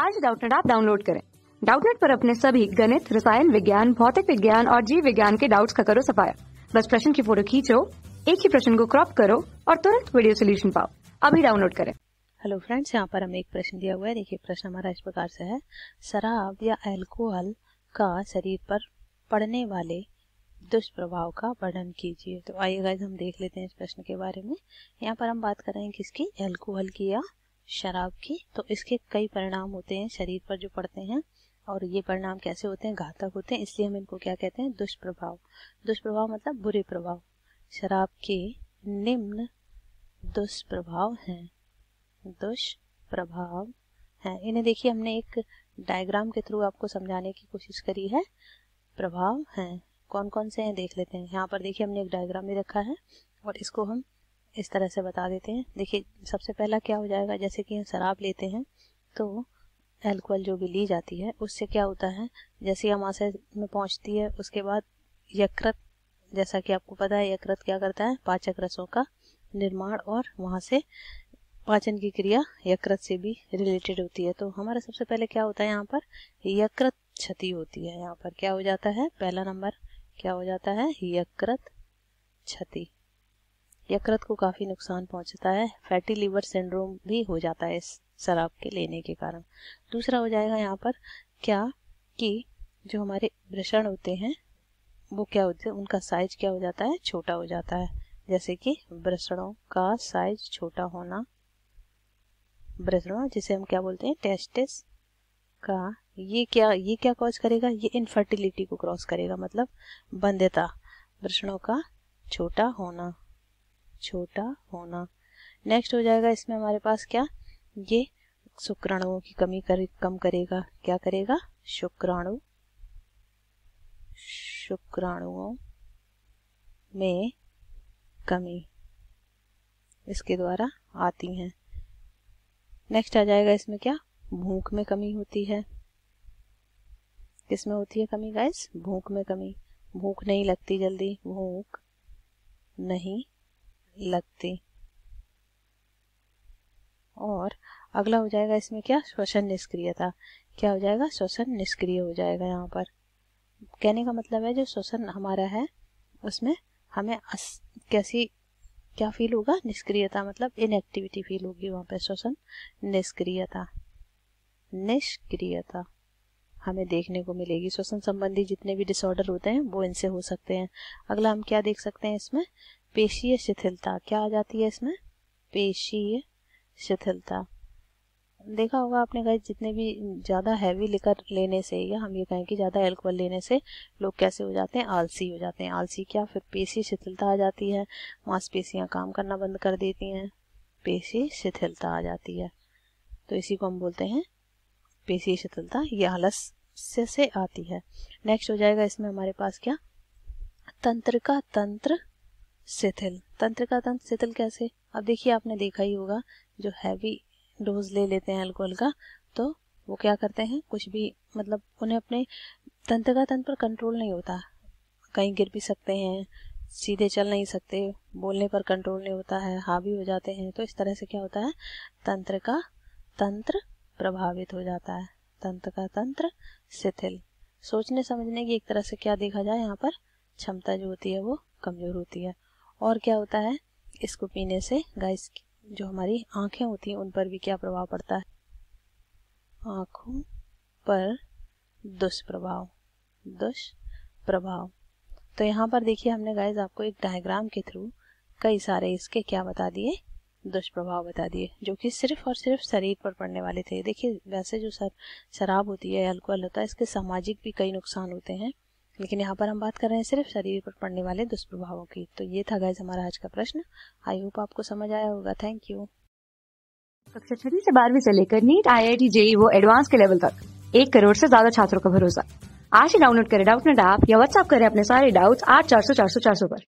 आज डाउटनेट आप डाउनलोड करें डाउटनेट पर अपने सभी गणित रसायन विज्ञान भौतिक विज्ञान और जीव विज्ञान के डाउट्स का करो सफाया बस प्रश्न की फोटो खींचो एक ही प्रश्न को क्रॉप करो और तुरंत वीडियो सोल्यूशन पाओ अभी डाउनलोड करें हेलो फ्रेंड्स यहाँ पर हमें एक प्रश्न दिया हुआ है देखिए प्रश्न हमारा इस प्रकार से है शराब या अल्कोहल का शरीर पर पड़ने वाले दुष्प्रभाव का वर्णन कीजिए तो आइए गाइज हम देख लेते हैं इस प्रश्न के बारे में यहाँ पर हम बात कर रहे हैं किसकी अल्कोहल की या शराब की तो इसके कई परिणाम होते हैं शरीर पर जो पड़ते हैं और ये परिणाम कैसे होते हैं घातक होते हैं इसलिए हम इनको क्या कहते हैं दुष्प्रभाव दुष्प्रभाव मतलब बुरे प्रभाव शराब के निम्न दुष्प्रभाव हैं दुष्प्रभाव हैं इन्हें देखिए हमने एक डायग्राम के थ्रू आपको समझाने की कोशिश करी है प्रभाव हैं कौन कौन से हैं देख लेते हैं यहाँ पर देखिए हमने एक डायग्राम भी रखा है और इसको हम इस तरह से बता देते हैं देखिए सबसे पहला क्या हो जाएगा जैसे कि शराब लेते हैं तो एल्कोहल जो भी ली जाती है उससे क्या होता है जैसे आशय में पहुंचती है उसके बाद यकृत जैसा कि आपको पता है यकृत क्या करता है पाचक रसों का निर्माण और वहाँ से पाचन की क्रिया यकृत से भी रिलेटेड होती है तो हमारा सबसे पहले क्या होता है यहाँ पर यकृत क्षति होती है यहाँ पर क्या हो जाता है पहला नंबर क्या हो जाता है यकृत क्षति यकृत को काफ़ी नुकसान पहुंचता है फैटी लिवर सिंड्रोम भी हो जाता है इस शराब के लेने के कारण दूसरा हो जाएगा यहाँ पर क्या कि जो हमारे वृषण होते हैं वो क्या होते हैं उनका साइज क्या हो जाता है छोटा हो जाता है जैसे कि वृषणों का साइज छोटा होना वृषणों जिसे हम क्या बोलते हैं टेस्टिस का ये क्या ये क्या कॉज करेगा ये इनफर्टिलिटी को क्रॉस करेगा मतलब बंध्यता वृषणों का छोटा होना छोटा होना नेक्स्ट हो जाएगा इसमें हमारे पास क्या ये शुक्राणुओं की कमी कर कम करेगा क्या करेगा शुक्राणु शुक्राणुओं में कमी इसके द्वारा आती हैं नेक्स्ट आ जाएगा इसमें क्या भूख में कमी होती है किसमें होती है कमी गाइस भूख में कमी भूख नहीं लगती जल्दी भूख नहीं लगती और अगला हो जाएगा इसमें क्या श्वसन निष्क्रियता क्या हो जाएगा श्वसन निष्क्रिय हो जाएगा यहाँ पर कहने का मतलब है जो श्वसन हमारा है उसमें हमें अस, कैसी क्या फील होगा निष्क्रियता मतलब इनएक्टिविटी फील होगी वहाँ पर श्वसन निष्क्रियता निष्क्रियता हमें देखने को मिलेगी श्वसन संबंधी जितने भी डिसऑर्डर होते हैं वो इनसे हो सकते हैं अगला हम क्या देख सकते हैं इसमें पेशीय शिथिलता क्या आ जाती है इसमें पेशीय शिथिलता देखा होगा आपने कहा जितने भी ज़्यादा हैवी लिकर लेने से या हम ये कहें कि ज़्यादा एल्कोहल लेने से लोग कैसे हो जाते हैं आलसी हो जाते हैं आलसी क्या फिर पेशी शिथिलता आ जाती है मांसपेशियाँ काम करना बंद कर देती हैं पेशी शिथिलता आ जाती है तो इसी को हम बोलते हैं पेशी शिथिलता ये आलस से, से आती है नेक्स्ट हो जाएगा इसमें हमारे पास क्या तंत्र का तंत्र शिथिल तंत्र का तंत्र शिथिल कैसे अब देखिए आपने देखा ही होगा जो हैवी डोज ले लेते हैं अल्कोहल का तो वो क्या करते हैं कुछ भी मतलब उन्हें अपने तंत्र का तंत्र पर कंट्रोल नहीं होता कहीं गिर भी सकते हैं सीधे चल नहीं सकते बोलने पर कंट्रोल नहीं होता है हावी हो जाते हैं तो इस तरह से क्या होता है तंत्र का तंत्र प्रभावित हो जाता है तंत्र का तंत्र शिथिल सोचने समझने की एक तरह से क्या देखा जाए यहाँ पर क्षमता जो होती है वो कमजोर होती है और क्या होता है इसको पीने से गैस जो हमारी आंखें होती हैं उन पर भी क्या प्रभाव पड़ता है आंखों पर दुष्प्रभाव दुष्प्रभाव तो यहाँ पर देखिए हमने गैस आपको एक डायग्राम के थ्रू कई सारे इसके क्या बता दिए दुष्प्रभाव बता दिए जो कि सिर्फ और सिर्फ शरीर पर पड़ने वाले थे देखिए वैसे जो सर शराब होती है अल्कोहल होता है इसके सामाजिक भी कई नुकसान होते हैं लेकिन यहाँ पर हम बात कर रहे हैं सिर्फ शरीर पर पड़ने वाले दुष्प्रभावों की तो ये था गाइज हमारा आज का प्रश्न आई होप आपको समझ आया होगा थैंक यू कक्षा छठी से बारहवीं से लेकर NEET I I T JEE वो एडवांस के लेवल तक एक करोड़ से ज्यादा छात्रों का भरोसा आज ही डाउनलोड करें डाउट नेट ऐप या व्हाट्सअप करें अपने सारे डाउट्स आठ चार सौ चार सौ चार सौ पर